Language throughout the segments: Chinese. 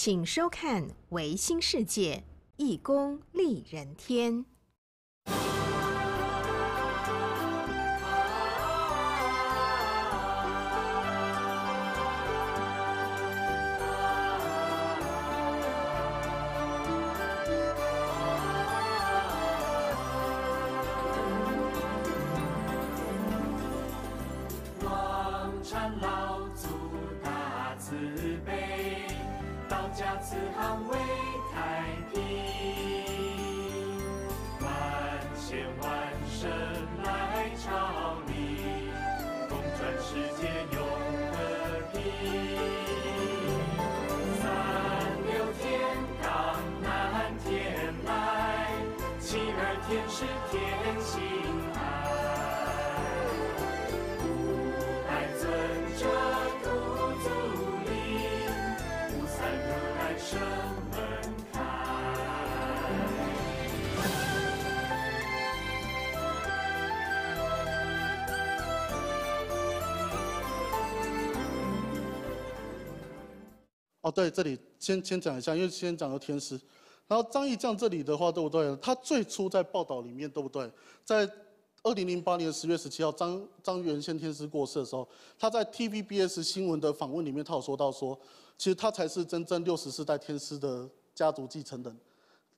请收看《维新世界》，义工利人天。天师天心爱，五百尊者都足灵，五三六海圣门开。哦，对，这里先先讲一下，因为先讲到天师。然后张义将这里的话对不对？他最初在报道里面对不对？在二零零八年十月十七号张张元先天师过世的时候，他在 TVBS 新闻的访问里面，他有说到说，其实他才是真正六十四代天师的家族继承人，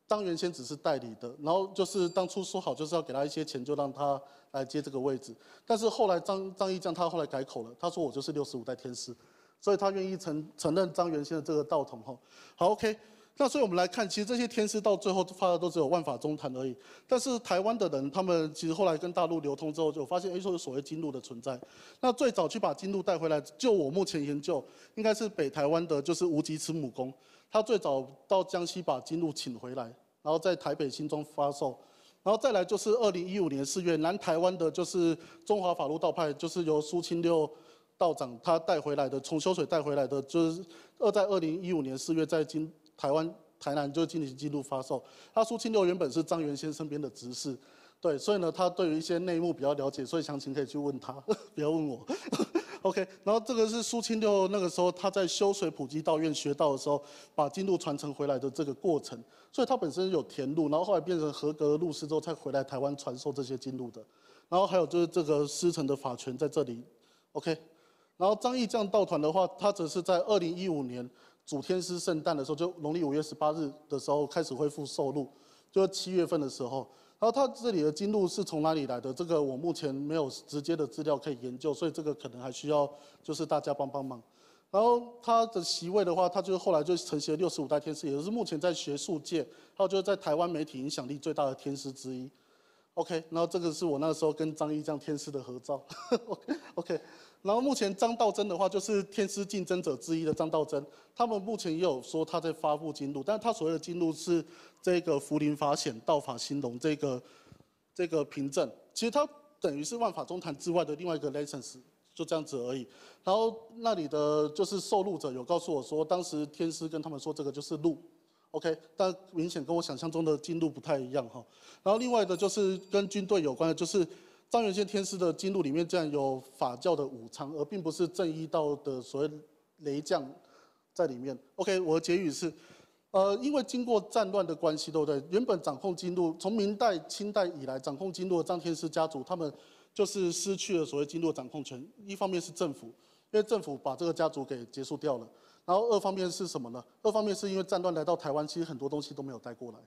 张元先只是代理的。然后就是当初说好就是要给他一些钱，就让他来接这个位置。但是后来张张义将他后来改口了，他说我就是六十五代天师，所以他愿意承承认张元先的这个道统。吼，好，OK。那所以我们来看，其实这些天师到最后发的都只有万法宗坛而已。但是台湾的人，他们其实后来跟大陆流通之后，就发现哎，说有所谓金鹿的存在。那最早去把金鹿带回来，就我目前研究，应该是北台湾的，就是无极慈母宫，他最早到江西把金鹿请回来，然后在台北新庄发售。然后再来就是二零一五年四月，南台湾的就是中华法路道派，就是由苏清六道长他带回来的，从修水带回来的，就是二在二零一五年四月在金。台湾台南就进行记录发售。他苏清六原本是张元先身边的执事，对，所以呢，他对于一些内幕比较了解，所以详情可以去问他，不要问我。OK，然后这个是苏清六那个时候他在修水普及道院学到的时候，把金路传承回来的这个过程，所以他本身有填路，然后后来变成合格的路师之后，才回来台湾传授这些金路的。然后还有就是这个师承的法权在这里，OK。然后张义将道团的话，他只是在二零一五年。祖天师圣诞的时候，就农历五月十八日的时候开始恢复受禄，就是七月份的时候。然后他这里的经箓是从哪里来的？这个我目前没有直接的资料可以研究，所以这个可能还需要就是大家帮帮忙。然后他的席位的话，他就后来就承袭六十五代天师，也就是目前在学术界还有就在台湾媒体影响力最大的天师之一。OK，然后这个是我那个时候跟张一将天师的合照。OK。然后目前张道真的话，就是天师竞争者之一的张道真，他们目前也有说他在发布金路，但是他所谓的金路是这个福林法显道法兴隆这个这个凭证，其实他等于是万法中坛之外的另外一个 license，就这样子而已。然后那里的就是受录者有告诉我说，当时天师跟他们说这个就是路，OK，但明显跟我想象中的金度不太一样哈。然后另外的就是跟军队有关的就是。张元宪天师的经录里面，竟然有法教的武昌，而并不是正一道的所谓雷将，在里面。OK，我的结语是，呃，因为经过战乱的关系，对不对？原本掌控经录，从明代、清代以来掌控经录的张天师家族，他们就是失去了所谓经络的掌控权。一方面是政府，因为政府把这个家族给结束掉了；然后二方面是什么呢？二方面是因为战乱来到台湾，其实很多东西都没有带过来。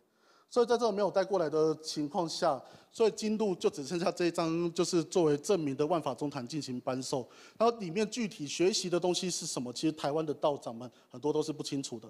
所以在这个没有带过来的情况下，所以金度就只剩下这一张，就是作为证明的万法中坛进行颁授。然后里面具体学习的东西是什么，其实台湾的道长们很多都是不清楚的。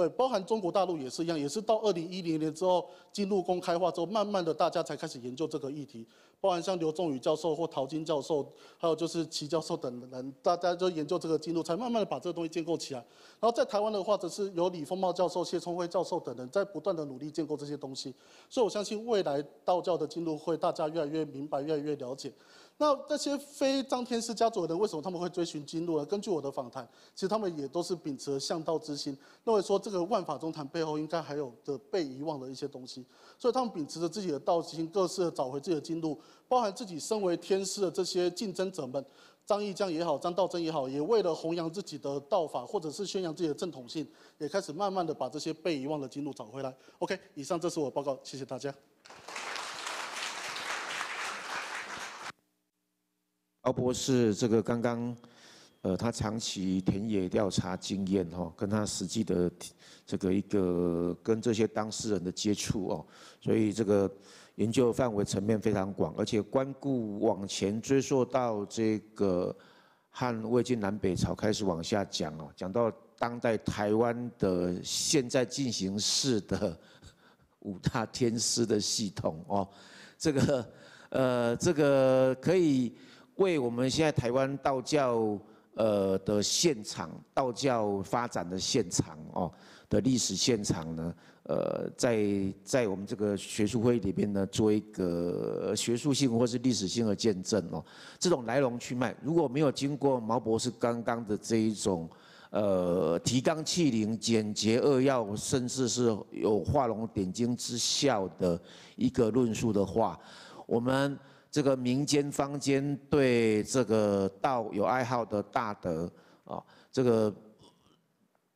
对，包含中国大陆也是一样，也是到二零一零年之后进入公开化之后，慢慢的大家才开始研究这个议题。包含像刘仲宇教授或陶金教授，还有就是齐教授等人，大家就研究这个记录，才慢慢的把这个东西建构起来。然后在台湾的话，则是由李丰茂教授、谢聪辉教授等人在不断的努力建构这些东西。所以我相信未来道教的进入会大家越来越明白，越来越了解。那那些非张天师家族的人，为什么他们会追寻经路呢？根据我的访谈，其实他们也都是秉持着向道之心，认为说这个万法中坛背后应该还有的被遗忘的一些东西，所以他们秉持着自己的道心，各自找回自己的经路，包含自己身为天师的这些竞争者们，张义江也好，张道真也好，也为了弘扬自己的道法，或者是宣扬自己的正统性，也开始慢慢的把这些被遗忘的经路找回来。OK，以上这是我报告，谢谢大家。敖博士，这个刚刚，呃，他长期田野调查经验，哈，跟他实际的这个一个跟这些当事人的接触哦，所以这个研究范围层面非常广，而且关顾往前追溯到这个汉魏晋南北朝开始往下讲哦，讲到当代台湾的现在进行式的五大天师的系统哦，这个，呃，这个可以。为我们现在台湾道教呃的现场，道教发展的现场哦的历史现场呢，呃，在在我们这个学术会里边呢，做一个学术性或是历史性的见证哦，这种来龙去脉，如果没有经过毛博士刚刚的这一种呃提纲挈领、简洁扼要，甚至是有画龙点睛之效的一个论述的话，我们。这个民间、坊间对这个道有爱好的大德啊，这个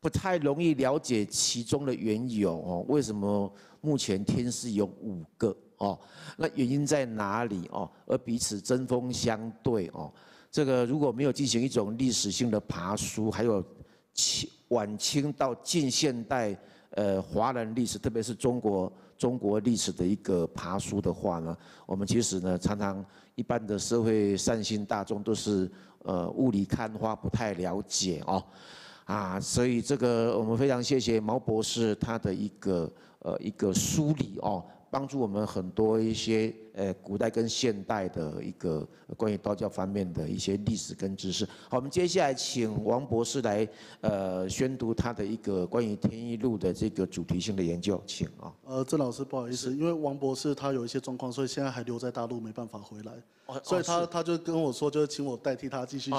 不太容易了解其中的缘由哦。为什么目前天师有五个哦？那原因在哪里哦？而彼此针锋相对哦。这个如果没有进行一种历史性的爬书，还有清、晚清到近现代呃华人历史，特别是中国。中国历史的一个爬书的话呢，我们其实呢，常常一般的社会善心大众都是呃雾里看花，不太了解哦，啊，所以这个我们非常谢谢毛博士他的一个呃一个梳理哦。帮助我们很多一些呃古代跟现代的一个关于道教方面的一些历史跟知识。好，我们接下来请王博士来呃宣读他的一个关于天一路的这个主题性的研究，请啊。呃，郑老师不好意思，因为王博士他有一些状况，所以现在还留在大陆没办法回来，所以他他就跟我说，就请我代替他继续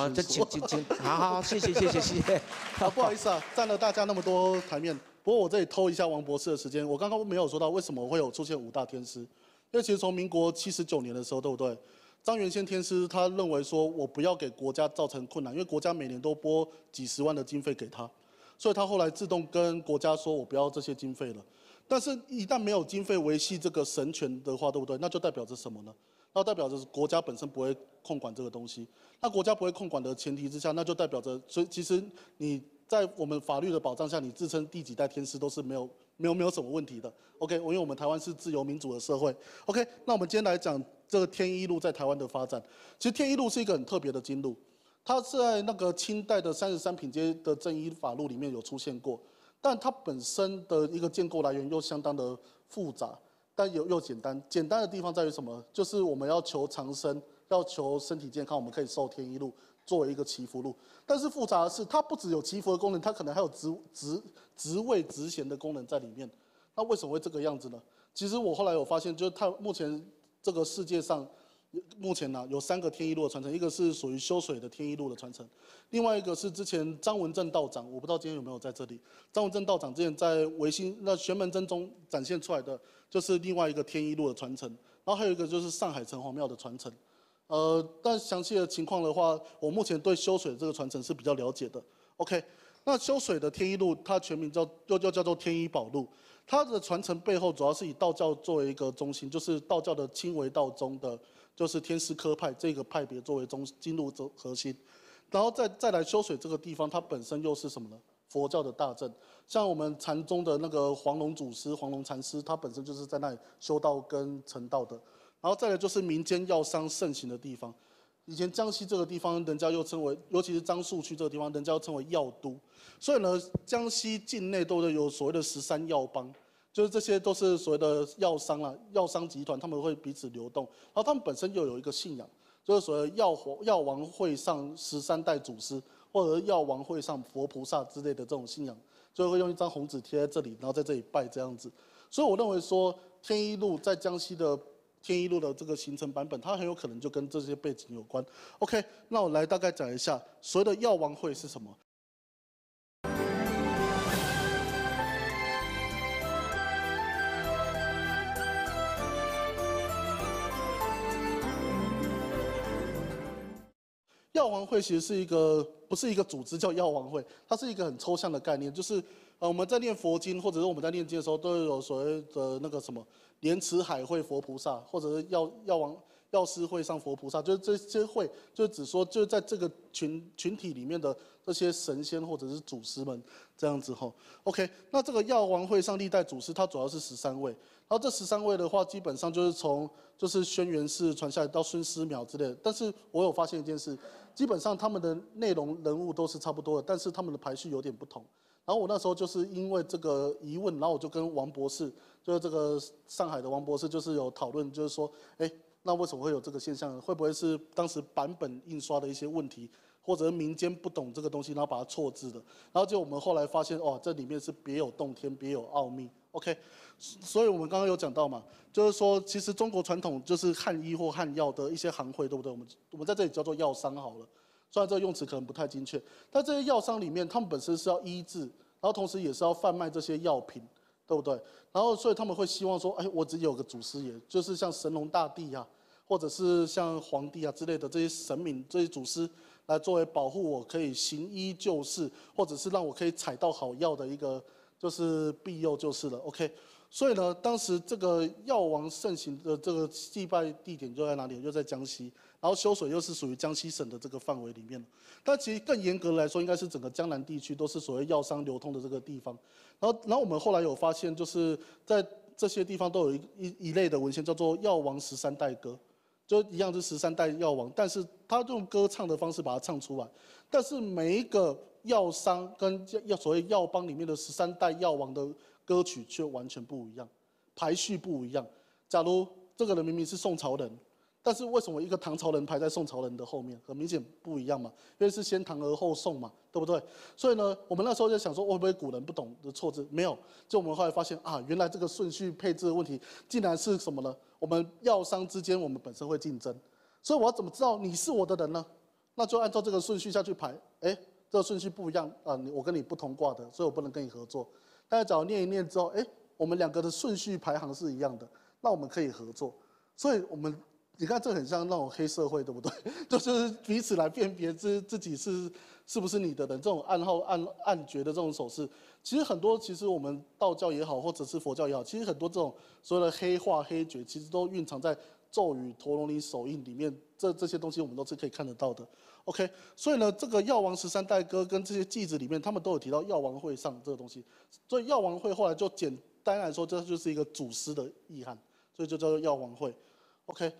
请请，好，谢谢谢谢谢谢。好，不好意思啊，占了大家那么多台面。不过我这里偷一下王博士的时间，我刚刚没有说到为什么会有出现五大天师，因为其实从民国七十九年的时候，对不对？张元先天师他认为说我不要给国家造成困难，因为国家每年都拨几十万的经费给他，所以他后来自动跟国家说我不要这些经费了。但是，一旦没有经费维系这个神权的话，对不对？那就代表着什么呢？那代表着国家本身不会控管这个东西。那国家不会控管的前提之下，那就代表着所以其实你。在我们法律的保障下，你自称第几代天师都是没有、没有、没有什么问题的。OK，我因为我们台湾是自由民主的社会。OK，那我们今天来讲这个天一路在台湾的发展。其实天一路是一个很特别的经路，它在那个清代的三十三品街的正一法路里面有出现过，但它本身的一个建构来源又相当的复杂，但有又简单。简单的地方在于什么？就是我们要求长生，要求身体健康，我们可以受天一路。作为一个祈福路，但是复杂的是，它不只有祈福的功能，它可能还有职职职位职衔的功能在里面。那为什么会这个样子呢？其实我后来有发现，就是它目前这个世界上，目前呢有三个天一路的传承，一个是属于修水的天一路的传承，另外一个是之前张文正道长，我不知道今天有没有在这里。张文正道长之前在维新那玄门真宗展现出来的，就是另外一个天一路的传承。然后还有一个就是上海城隍庙的传承。呃，但详细的情况的话，我目前对修水这个传承是比较了解的。OK，那修水的天一路，它全名叫又又叫做天一宝路，它的传承背后主要是以道教作为一个中心，就是道教的清为道宗的，就是天师科派这个派别作为中进入中核心，然后再再来修水这个地方，它本身又是什么呢？佛教的大镇，像我们禅宗的那个黄龙祖师、黄龙禅师，他本身就是在那里修道跟成道的。然后再来就是民间药商盛行的地方，以前江西这个地方，人家又称为，尤其是樟树区这个地方，人家又称为药都。所以呢，江西境内都的有所谓的十三药帮，就是这些都是所谓的药商啦，药商集团他们会彼此流动，然后他们本身又有一个信仰，就是所谓药王药王会上十三代祖师，或者药王会上佛菩萨之类的这种信仰，就会用一张红纸贴在这里，然后在这里拜这样子。所以我认为说，天一路在江西的。天一路的这个行程版本，它很有可能就跟这些背景有关。OK，那我来大概讲一下所谓的药王会是什么。药王会其实是一个，不是一个组织，叫药王会，它是一个很抽象的概念，就是呃我们在念佛经或者是我们在念经的时候，都有所谓的那个什么。莲池海会佛菩萨，或者药药王药师会上佛菩萨，就是这些会，就只说就在这个群群体里面的这些神仙或者是祖师们这样子吼。OK，那这个药王会上历代祖师，他主要是十三位，然后这十三位的话，基本上就是从就是轩辕氏传下来到孙思邈之类的。但是我有发现一件事，基本上他们的内容人物都是差不多的，但是他们的排序有点不同。然后我那时候就是因为这个疑问，然后我就跟王博士。就是这个上海的王博士，就是有讨论，就是说，哎，那为什么会有这个现象？会不会是当时版本印刷的一些问题，或者民间不懂这个东西，然后把它错字的？然后就我们后来发现，哇，这里面是别有洞天，别有奥秘。OK，所以我们刚刚有讲到嘛，就是说，其实中国传统就是汉医或汉药的一些行会，对不对？我们我们在这里叫做药商好了，虽然这个用词可能不太精确，但这些药商里面，他们本身是要医治，然后同时也是要贩卖这些药品。对不对？然后，所以他们会希望说：“哎，我只有个祖师爷，就是像神龙大帝啊，或者是像皇帝啊之类的这些神明、这些祖师，来作为保护我，可以行医救世，或者是让我可以采到好药的一个，就是庇佑就是了。”OK。所以呢，当时这个药王盛行的这个祭拜地点就在哪里？就在江西，然后修水又是属于江西省的这个范围里面但其实更严格来说，应该是整个江南地区都是所谓药商流通的这个地方。然后，然后我们后来有发现，就是在这些地方都有一一一类的文献，叫做《药王十三代歌》，就一样是十三代药王，但是他用歌唱的方式把它唱出来。但是每一个药商跟药所谓药帮里面的十三代药王的。歌曲却完全不一样，排序不一样。假如这个人明明是宋朝人，但是为什么一个唐朝人排在宋朝人的后面？很明显不一样嘛，因为是先唐而后宋嘛，对不对？所以呢，我们那时候就想说，会不会古人不懂的错字？没有，就我们后来发现啊，原来这个顺序配置的问题，竟然是什么呢？我们药商之间我们本身会竞争，所以我要怎么知道你是我的人呢？那就按照这个顺序下去排。哎，这个顺序不一样啊，你我跟你不同卦的，所以我不能跟你合作。大家只要念一念之后，哎，我们两个的顺序排行是一样的，那我们可以合作。所以，我们你看，这很像那种黑社会，对不对？就是彼此来辨别自自己是是不是你的人。这种暗号、暗暗觉的这种手势，其实很多。其实我们道教也好，或者是佛教也好，其实很多这种所谓的黑化、黑觉，其实都蕴藏在。咒语、陀螺你手印里面，这这些东西我们都是可以看得到的。OK，所以呢，这个药王十三代歌跟这些句子里面，他们都有提到药王会上这个东西。所以药王会后来就简单来说，这就是一个祖师的意涵，所以就叫做药王会。OK，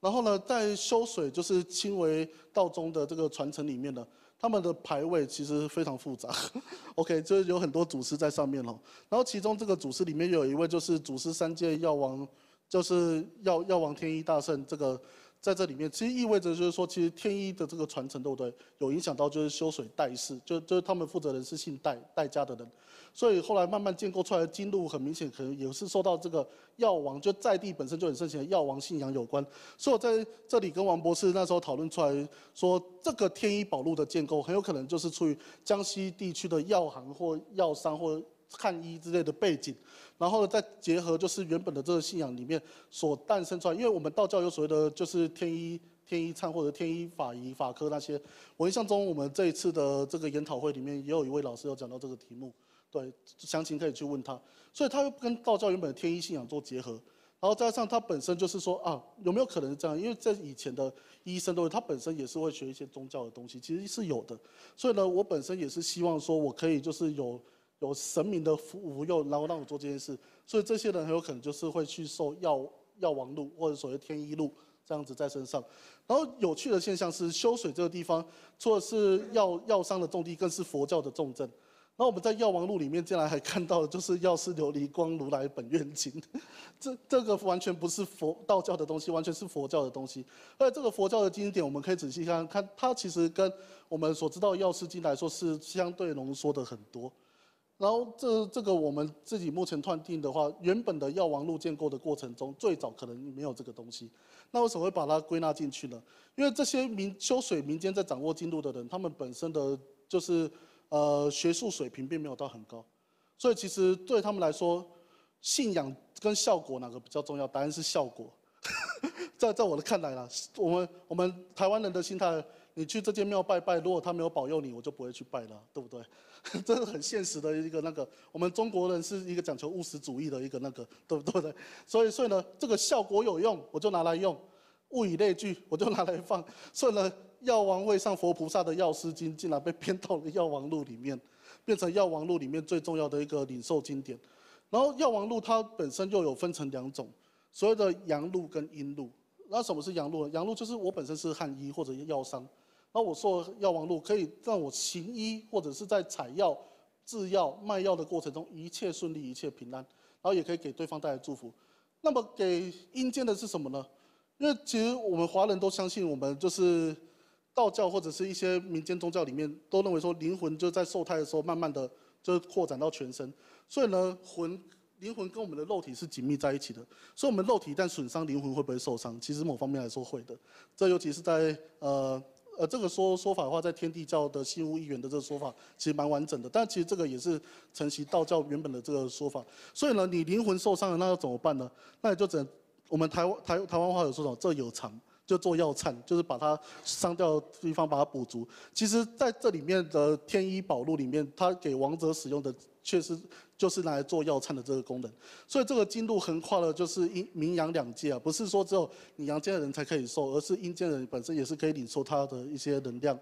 然后呢，在修水就是清为道宗的这个传承里面呢，他们的牌位其实非常复杂。OK，就是有很多祖师在上面哦，然后其中这个祖师里面有一位，就是祖师三界药王。就是药药王天一大圣这个，在这里面其实意味着就是说，其实天一的这个传承对不对有影响到，就是修水代氏，就就是他们负责人是姓代代家的人，所以后来慢慢建构出来的金路，很明显可能也是受到这个药王就在地本身就很盛行的药王信仰有关，所以我在这里跟王博士那时候讨论出来说，这个天一宝路的建构很有可能就是出于江西地区的药行或药商或。汉医之类的背景，然后再结合就是原本的这个信仰里面所诞生出来，因为我们道教有所谓的就是天医、天医忏或者天医法医、法科那些。我印象中，我们这一次的这个研讨会里面也有一位老师有讲到这个题目，对，详情可以去问他。所以他又跟道教原本的天医信仰做结合，然后加上他本身就是说啊，有没有可能这样？因为在以前的医生都他本身也是会学一些宗教的东西，其实是有的。所以呢，我本身也是希望说我可以就是有。有神明的福佑，然后让我做这件事，所以这些人很有可能就是会去受《药药王路或者所谓《天一路》这样子在身上。然后有趣的现象是，修水这个地方，除了是药药商的重地，更是佛教的重镇。那我们在《药王路里面竟然还看到的就是《药师琉璃光如来本愿经》，这这个完全不是佛道教的东西，完全是佛教的东西。而这个佛教的经典，我们可以仔细看看，它其实跟我们所知道《药师经》来说是相对浓缩的很多。然后这这个我们自己目前断定的话，原本的药王路建构的过程中，最早可能没有这个东西。那为什么会把它归纳进去呢？因为这些民修水民间在掌握进度的人，他们本身的就是呃学术水平并没有到很高，所以其实对他们来说，信仰跟效果哪个比较重要？答案是效果。在在我的看来啦，我们我们台湾人的心态。你去这间庙拜拜，如果他没有保佑你，我就不会去拜了，对不对？这是很现实的一个那个，我们中国人是一个讲求务实主义的一个那个，对不对？所以，所以呢，这个效果有用，我就拿来用。物以类聚，我就拿来放。所以呢，药王位上佛菩萨的药师经，竟然被编到了药王录里面，变成药王录里面最重要的一个领受经典。然后，药王录它本身又有分成两种，所谓的阳录跟阴录。那什么是阳录？阳录就是我本身是汉医或者药商。那我说药王路可以让我行医或者是在采药、制药、卖药的过程中一切顺利、一切平安，然后也可以给对方带来祝福。那么给阴间的是什么呢？因为其实我们华人都相信，我们就是道教或者是一些民间宗教里面都认为说灵魂就在受胎的时候慢慢的就扩展到全身，所以呢魂灵魂跟我们的肉体是紧密在一起的，所以我们肉体一旦损伤，灵魂会不会受伤？其实某方面来说会的。这尤其是在呃。呃，这个说说法的话，在天地教的心无一元的这个说法，其实蛮完整的。但其实这个也是承袭道教原本的这个说法。所以呢，你灵魂受伤了，那要怎么办呢？那你就只能我们台湾台台湾话有说什么？这有偿，就做药忏，就是把它伤掉的地方把它补足。其实在这里面的《天医宝录》里面，他给王者使用的确实。就是拿来做药餐的这个功能，所以这个精度横跨了就是阴明、阳两界啊，不是说只有你阳间的人才可以收，而是阴间人本身也是可以领受它的一些能量。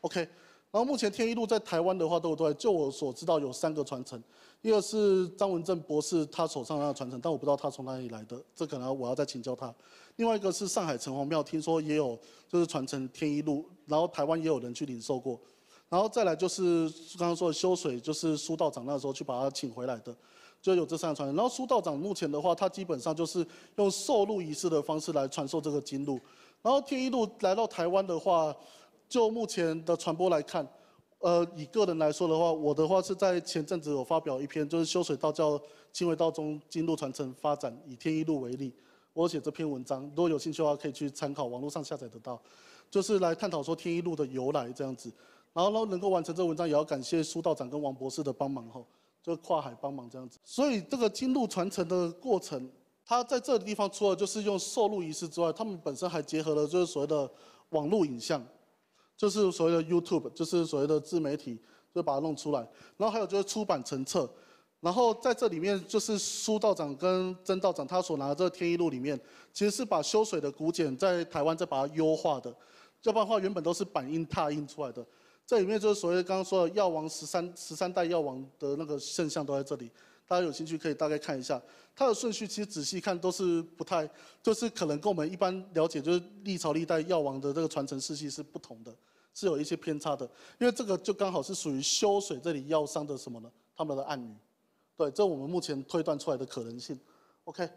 OK，然后目前天一路在台湾的话，对不对？就我所知道有三个传承，一个是张文正博士他手上那个传承，但我不知道他从哪里来的，这可能我要再请教他。另外一个是上海城隍庙，听说也有就是传承天一路，然后台湾也有人去领受过。然后再来就是刚刚说修水，就是苏道长那时候去把他请回来的，就有这三个传人。然后苏道长目前的话，他基本上就是用授箓仪式的方式来传授这个经箓。然后天一路来到台湾的话，就目前的传播来看，呃，以个人来说的话，我的话是在前阵子有发表一篇，就是修水道教清微道中经路传承发展以天一路为例，我写这篇文章，如果有兴趣的话，可以去参考网络上下载得到，就是来探讨说天一路的由来这样子。然后呢，能够完成这个文章，也要感谢苏道长跟王博士的帮忙哈，就跨海帮忙这样子。所以这个经路传承的过程，他在这个地方除了就是用授录仪式之外，他们本身还结合了就是所谓的网络影像，就是所谓的 YouTube，就是所谓的自媒体，就把它弄出来。然后还有就是出版成册。然后在这里面，就是苏道长跟曾道长，他所拿的这个天一路里面，其实是把修水的古简在台湾再把它优化的，要不然的话原本都是版印拓印出来的。这里面就是所谓刚刚说的“药王十三十三代药王”的那个现象都在这里，大家有兴趣可以大概看一下它的顺序。其实仔细看都是不太，就是可能跟我们一般了解就是历朝历代药王的这个传承世系是不同的，是有一些偏差的。因为这个就刚好是属于修水这里药商的什么呢？他们的暗语，对，这我们目前推断出来的可能性。OK，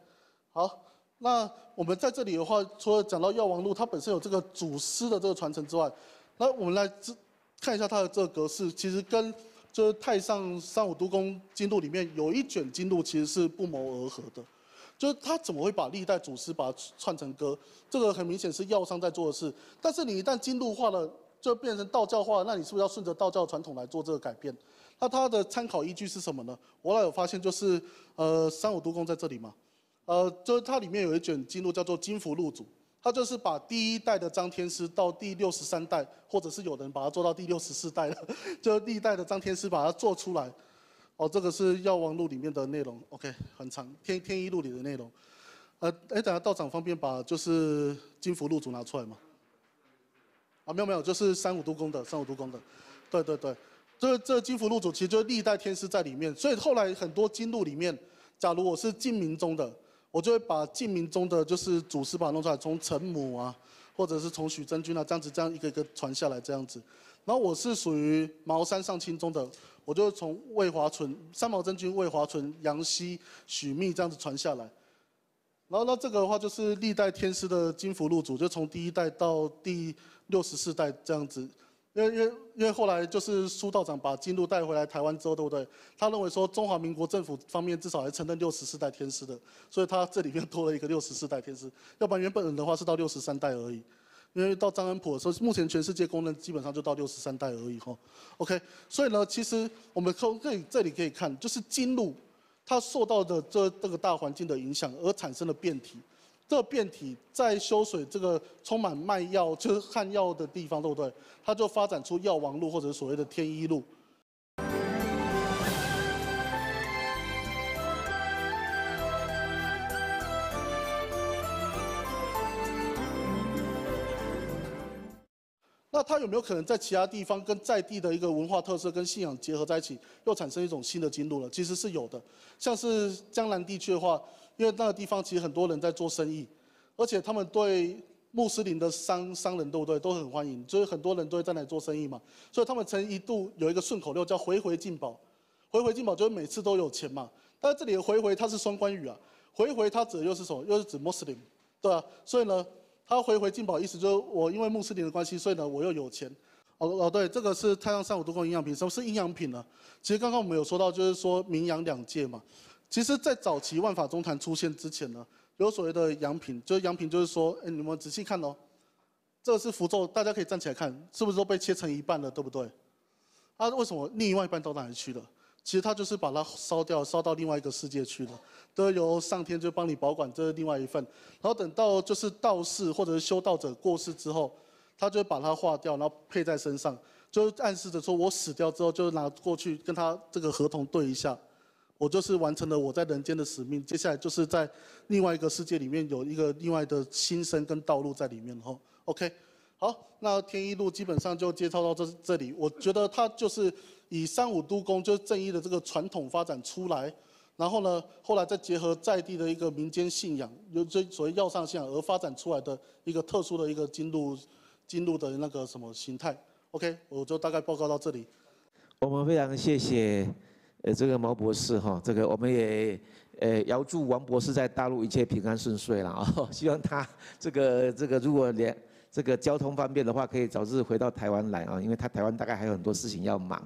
好，那我们在这里的话，除了讲到《药王路它本身有这个祖师的这个传承之外，那我们来之。看一下它的这个格式，其实跟就是太上三五都功经录里面有一卷经录其实是不谋而合的。就是它怎么会把历代祖师把它串成歌？这个很明显是药商在做的事。但是你一旦经度化了，就变成道教化，那你是不是要顺着道教传统来做这个改变？那它的参考依据是什么呢？我老有发现就是，呃，三五都功在这里嘛，呃，就是它里面有一卷经录叫做《金符箓祖》。他就是把第一代的张天师到第六十三代，或者是有人把他做到第六十四代了，就历代的张天师把它做出来。哦，这个是《药王录》里面的内容，OK，很长，《天天一录》里的内容。呃，哎，等下道长方便把就是《金福录》主拿出来吗？啊，没有没有，就是三五度宫的，三五度宫的。对对对，这这《金福录》主其实就是历代天师在里面，所以后来很多金录里面，假如我是净明宗的。我就会把晋明宗的，就是祖师把它弄出来，从陈母啊，或者是从许真君啊，这样子，这样一个一个传下来，这样子。然后我是属于茅山上清宗的，我就从魏华存、三茅真君魏华存、杨希、许密这样子传下来。然后那这个的话，就是历代天师的金福禄祖，就从第一代到第六十四代这样子。因为因为因为后来就是苏道长把金鹿带回来台湾之后，对不对？他认为说中华民国政府方面至少还承认六十四代天师的，所以他这里面多了一个六十四代天师，要不然原本的话是到六十三代而已。因为到张恩普候，目前全世界公认基本上就到六十三代而已哈。OK，所以呢，其实我们从这里这里可以看，就是金鹿它受到的这这个大环境的影响而产生的变体。这变体在修水这个充满卖药就是汉药的地方，对不对？它就发展出药王路或者所谓的天一路。那它有没有可能在其他地方跟在地的一个文化特色跟信仰结合在一起，又产生一种新的经路了？其实是有的，像是江南地区的话。因为那个地方其实很多人在做生意，而且他们对穆斯林的商商人对不对都很欢迎，所以很多人都在那里做生意嘛。所以他们曾一度有一个顺口溜叫“回回进宝”，“回回进宝”就是每次都有钱嘛。但这里“回回”它是双关语啊，“回回”它指的又是什么？又是指穆斯林，对吧？所以呢，他“回回进宝”意思就是我因为穆斯林的关系，所以呢我又有钱。哦哦，对，这个是太阳三五多功营养品。什么是营养品呢？其实刚刚我们有说到，就是说“名扬两界”嘛。其实，在早期万法中坛出现之前呢，有所谓的阳品，就是阳品，就是说，哎，你们仔细看哦，这个是符咒，大家可以站起来看，是不是都被切成一半了，对不对？啊，为什么另外一半到哪里去了？其实它就是把它烧掉，烧到另外一个世界去了，都由上天就帮你保管，这是另外一份。然后等到就是道士或者是修道者过世之后，他就把它化掉，然后配在身上，就暗示着说我死掉之后，就拿过去跟他这个合同对一下。我就是完成了我在人间的使命，接下来就是在另外一个世界里面有一个另外的新生跟道路在里面哈。OK，好，那天一路基本上就介绍到这这里，我觉得它就是以三五都公就是正义的这个传统发展出来，然后呢，后来再结合在地的一个民间信仰，有这所谓药上信仰而发展出来的一个特殊的一个经路，经路的那个什么形态。OK，我就大概报告到这里。我们非常的谢谢。呃，这个毛博士哈，这个我们也呃，遥祝王博士在大陆一切平安顺遂了啊！希望他这个这个如果连这个交通方便的话，可以早日回到台湾来啊，因为他台湾大概还有很多事情要忙。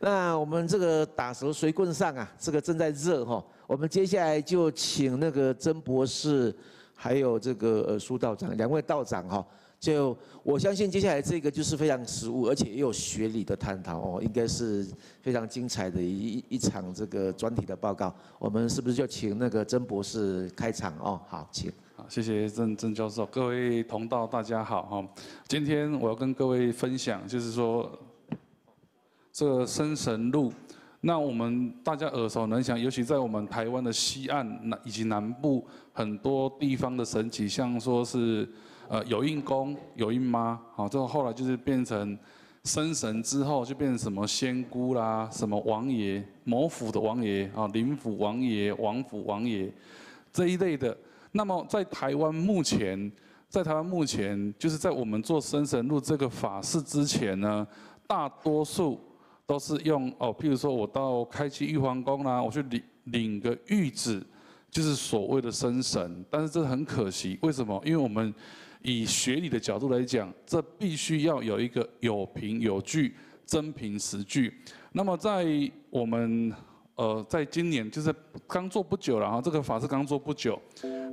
那我们这个打蛇随棍上啊，这个正在热哈，我们接下来就请那个曾博士，还有这个苏道长两位道长哈。就我相信接下来这个就是非常实务，而且也有学理的探讨哦，应该是非常精彩的一一场这个专题的报告。我们是不是就请那个曾博士开场哦？好，请。好，谢谢曾郑教授，各位同道，大家好哈。今天我要跟各位分享，就是说这个生神路，那我们大家耳熟能详，尤其在我们台湾的西岸、南以及南部很多地方的神奇，像说是。呃，有印公，有印妈，好，这个后来就是变成生神之后，就变成什么仙姑啦，什么王爷、某府的王爷啊、林府王爷、王府王爷这一类的。那么在台湾目前，在台湾目前就是在我们做生神入这个法事之前呢，大多数都是用哦，譬如说我到开启玉皇宫啦，我去领领个玉旨，就是所谓的生神。但是这很可惜，为什么？因为我们以学理的角度来讲，这必须要有一个有凭有据，真凭实据。那么在我们呃，在今年就是刚做不久了哈，这个法事刚做不久，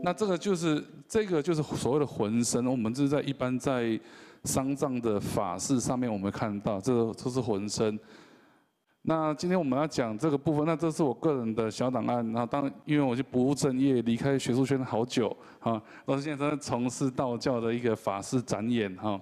那这个就是这个就是所谓的魂身。我们就是在一般在丧葬的法事上面，我们看到这这是魂身。那今天我们要讲这个部分，那这是我个人的小档案。然后，当因为我就不务正业，离开学术圈好久啊，到现在在从事道教的一个法师展演哈。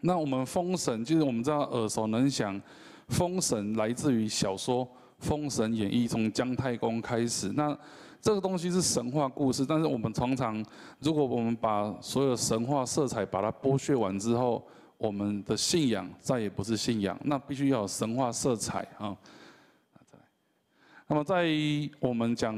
那我们封神，就是我们知道耳熟能详，封神来自于小说《封神演义》，从姜太公开始。那这个东西是神话故事，但是我们常常，如果我们把所有神话色彩把它剥削完之后，我们的信仰再也不是信仰，那必须要有神话色彩啊。那么在我们讲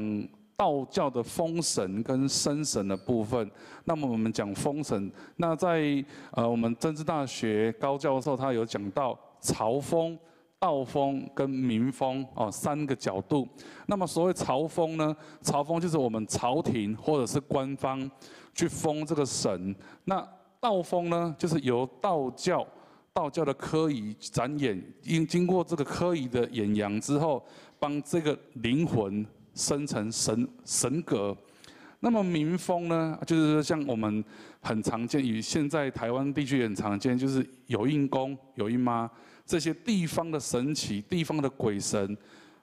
道教的封神跟生神的部分，那么我们讲封神，那在呃我们政治大学高教授他有讲到朝风。道风跟民风哦三个角度。那么所谓朝风呢，朝风就是我们朝廷或者是官方去封这个神，那。道风呢，就是由道教，道教的科仪展演，因经过这个科仪的演扬之后，帮这个灵魂生成神神格。那么民风呢，就是像我们很常见于现在台湾地区很常见，就是有印公、有印妈这些地方的神奇地方的鬼神，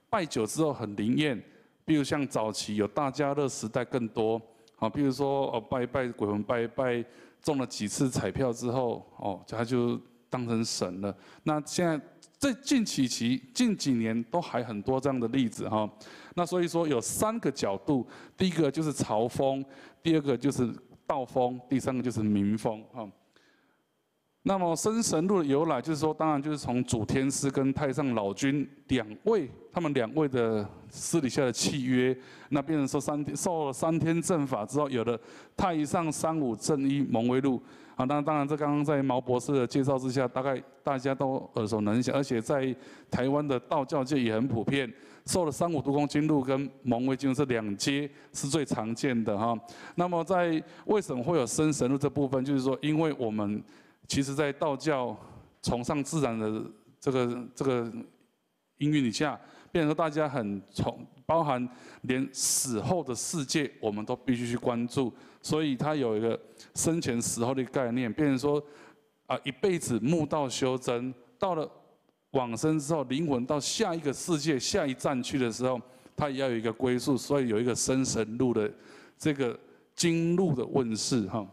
拜久之后很灵验。比如像早期有大家乐时代更多，啊，比如说呃拜拜鬼魂拜拜。中了几次彩票之后，哦，他就当成神了。那现在这近期期近几年都还很多这样的例子哈。那所以说有三个角度，第一个就是朝风，第二个就是道风，第三个就是民风哈。那么生神路的由来，就是说，当然就是从祖天师跟太上老君两位，他们两位的私底下的契约，那变成说三天受了三天阵法之后，有了太上三五正一蒙威路，啊，当然当然，这刚刚在毛博士的介绍之下，大概大家都耳熟能详，而且在台湾的道教界也很普遍，受了三五度公金路跟蒙威金路这两阶是最常见的哈。那么在为什么会有生神路这部分，就是说，因为我们。其实，在道教崇尚自然的这个这个音韵底下，变成说大家很崇，包含连死后的世界，我们都必须去关注。所以，它有一个生前死后的概念，变成说啊，一辈子墓道修真，到了往生之后，灵魂到下一个世界、下一站去的时候，它也要有一个归宿，所以有一个生神路的这个经路的问世，哈。